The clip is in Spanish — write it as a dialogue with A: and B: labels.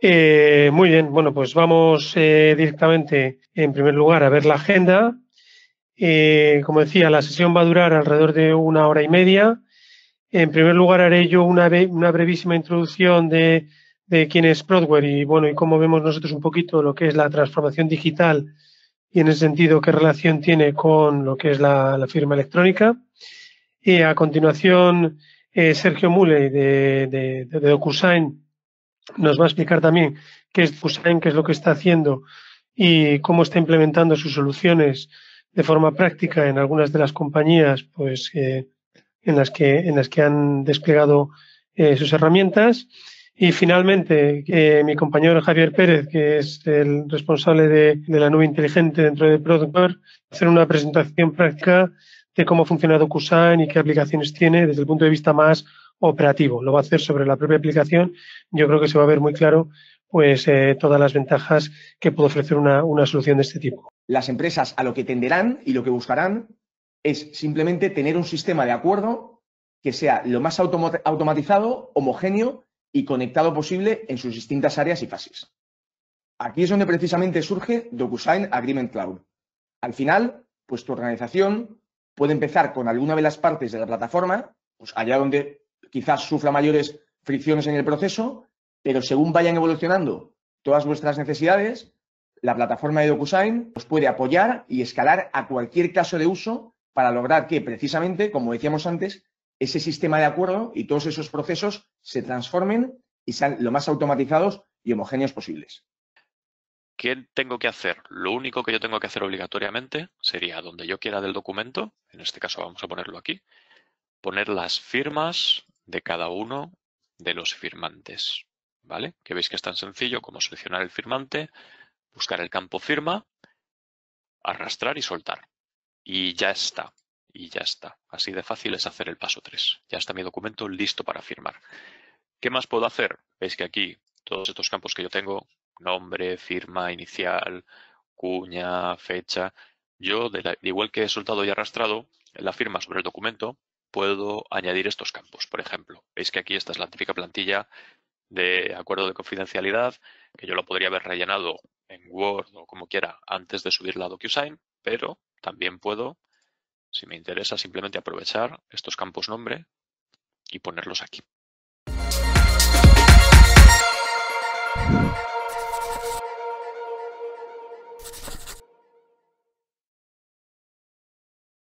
A: Eh, muy bien, bueno, pues vamos eh, directamente, en primer lugar, a ver la agenda. Eh, como decía, la sesión va a durar alrededor de una hora y media. En primer lugar, haré yo una, brevísima introducción de, quién es Broadware y, bueno, y cómo vemos nosotros un poquito lo que es la transformación digital y, en ese sentido, qué relación tiene con lo que es la, firma electrónica. Y a continuación, Sergio Mule de, de, de DocuSign nos va a explicar también qué es Fusain, qué es lo que está haciendo y cómo está implementando sus soluciones de forma práctica en algunas de las compañías pues, eh, en, las que, han desplegado eh, sus herramientas. Y finalmente, eh, mi compañero Javier Pérez, que es el responsable de, la nube inteligente dentro de Productware, hacer una presentación práctica de cómo ha funcionado y qué aplicaciones tiene desde el punto de vista más operativo, lo va a hacer sobre la propia aplicación. Yo creo que se va a ver muy claro pues eh, todas las ventajas que puede ofrecer una, una solución de este tipo.
B: Las empresas a lo que tenderán y lo que buscarán es simplemente tener un sistema de acuerdo que sea lo más automatizado, homogéneo y conectado posible en sus distintas áreas y fases. Aquí es donde precisamente surge DocuSign Agreement Cloud. Al final, pues tu organización puede empezar con alguna de las partes de la plataforma, pues allá donde quizás sufra mayores fricciones en el proceso, pero según vayan evolucionando todas vuestras necesidades, la plataforma de DocuSign os puede apoyar y escalar a cualquier caso de uso para lograr que, precisamente, como decíamos antes, ese sistema de acuerdo y todos esos procesos se transformen y sean lo más automatizados y homogéneos posibles.
C: ¿Qué tengo que hacer? Lo único que yo tengo que hacer obligatoriamente sería donde yo quiera del documento, en este caso vamos a ponerlo aquí, poner las firmas de cada uno de los firmantes. ¿Vale? Que veis que es tan sencillo como seleccionar el firmante, buscar el campo firma, arrastrar y soltar. Y ya está. Y ya está. Así de fácil es hacer el paso 3. Ya está mi documento listo para firmar. ¿Qué más puedo hacer? Veis que aquí todos estos campos que yo tengo, nombre, firma, inicial, cuña, fecha, yo, de igual que he soltado y arrastrado la firma sobre el documento, puedo añadir estos campos. Por ejemplo, veis que aquí esta es la típica plantilla de acuerdo de confidencialidad, que yo lo podría haber rellenado en Word o como quiera antes de subirla a DocuSign, pero también puedo, si me interesa, simplemente aprovechar estos campos nombre y ponerlos aquí.